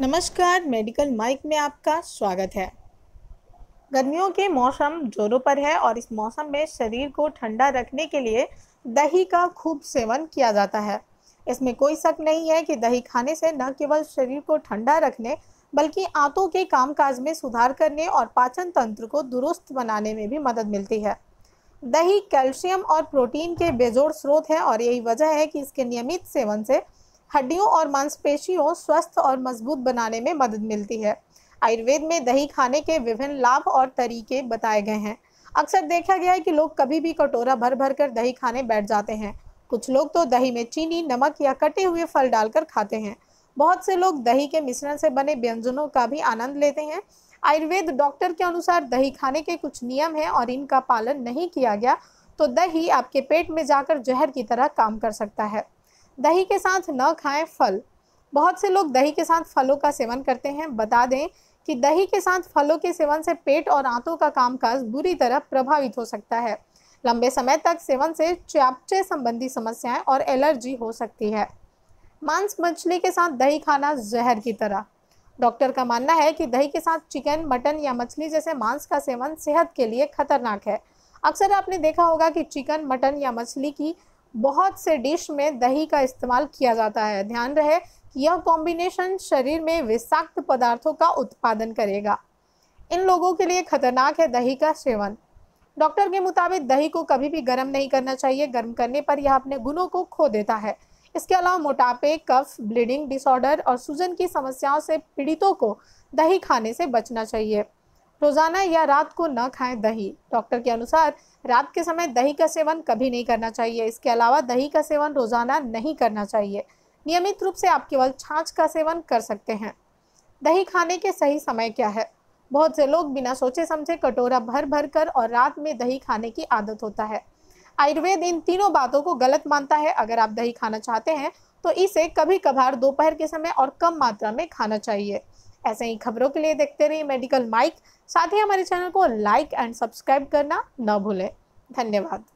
नमस्कार medical mic में आपका स्वागत है गर्मियों के मौसम जोरों पर है और इस मौसम में शरीर को ठंडा रखने के लिए दही का खूब सेवन किया जाता है इसमें कोई शक नहीं है कि दही खाने से न केवल शरीर को ठंडा रखने बल्कि आंतों के कामकाज में सुधार करने और पाचन तंत्र को दुरुस्त बनाने में भी मदद मिलती है दही कैल्शियम और प्रोटीन के बेजोड़ स्रोत है और यही वजह है कि इसके नियमित सेवन से हड्डियों और मांसपेशियों स्वस्थ और मजबूत बनाने में मदद मिलती है आयुर्वेद में दही खाने के विभिन्न लाभ और तरीके बताए गए हैं अक्सर देखा गया है कि लोग कभी भी कटोरा भर भर कर दही खाने बैठ जाते हैं कुछ लोग तो दही में चीनी नमक या कटे हुए फल डालकर खाते हैं बहुत से लोग दही के मिश्रण से बने व्यंजनों का भी आनंद लेते हैं आयुर्वेद डॉक्टर के अनुसार दही खाने के कुछ नियम हैं और इनका पालन नहीं किया गया तो दही आपके पेट में जाकर जहर की तरह काम कर सकता है दही के साथ न खाएं फल बहुत से लोग दही के साथ फलों का सेवन करते हैं बता दें कि दही के साथ फलों के सेवन से पेट और आंतों का कामकाज बुरी तरह प्रभावित हो सकता है लंबे समय तक सेवन से चयापचय संबंधी समस्याएं और एलर्जी हो सकती है मांस मछली के साथ दही खाना जहर की तरह डॉक्टर का मानना है कि दही के साथ चिकन मटन या मछली जैसे मांस का सेवन सेहत के लिए खतरनाक है अक्सर आपने देखा होगा कि चिकन मटन या मछली की बहुत से डिश में दही का इस्तेमाल किया जाता है ध्यान रहे कि यह कॉम्बिनेशन शरीर में विषाक्त पदार्थों का उत्पादन करेगा इन लोगों के लिए खतरनाक है दही का सेवन डॉक्टर के मुताबिक दही को कभी भी गर्म नहीं करना चाहिए गर्म करने पर यह अपने गुणों को खो देता है इसके अलावा मोटापे कफ ब्लीडिंग डिसऑर्डर और सूजन की समस्याओं से पीड़ितों को दही खाने से बचना चाहिए रोजाना या रात को न खाएं दही डॉक्टर के अनुसार रात के समय दही का सेवन कभी नहीं करना चाहिए इसके अलावा दही का सेवन रोजाना नहीं करना चाहिए नियमित रूप से आप केवल छाछ का सेवन कर सकते हैं दही खाने के सही समय क्या है बहुत से लोग बिना सोचे समझे कटोरा भर भर कर और रात में दही खाने की आदत होता है आयुर्वेद इन तीनों बातों को गलत मानता है अगर आप दही खाना चाहते हैं तो इसे कभी कभार दोपहर के समय और कम मात्रा में खाना चाहिए ऐसे ही खबरों के लिए देखते रहिए मेडिकल माइक साथ ही हमारे चैनल को लाइक एंड सब्सक्राइब करना न भूलें धन्यवाद